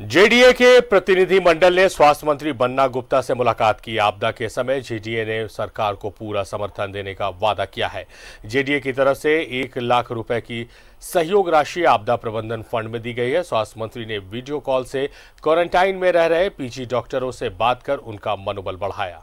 JDA के प्रतिनिधि मंडल ने स्वास्थ्य मंत्री बन्ना गुप्ता से मुलाकात की आपदा के समय जेडीए ने सरकार को पूरा समर्थन देने का वादा किया है जेडीए की तरफ से एक लाख रुपए की सहयोग राशि आपदा प्रबंधन फंड में दी गई है स्वास्थ्य मंत्री ने वीडियो कॉल से क्वारंटाइन में रह रहे पीजी डॉक्टरों से बात कर उनका मनोबल बढ़ाया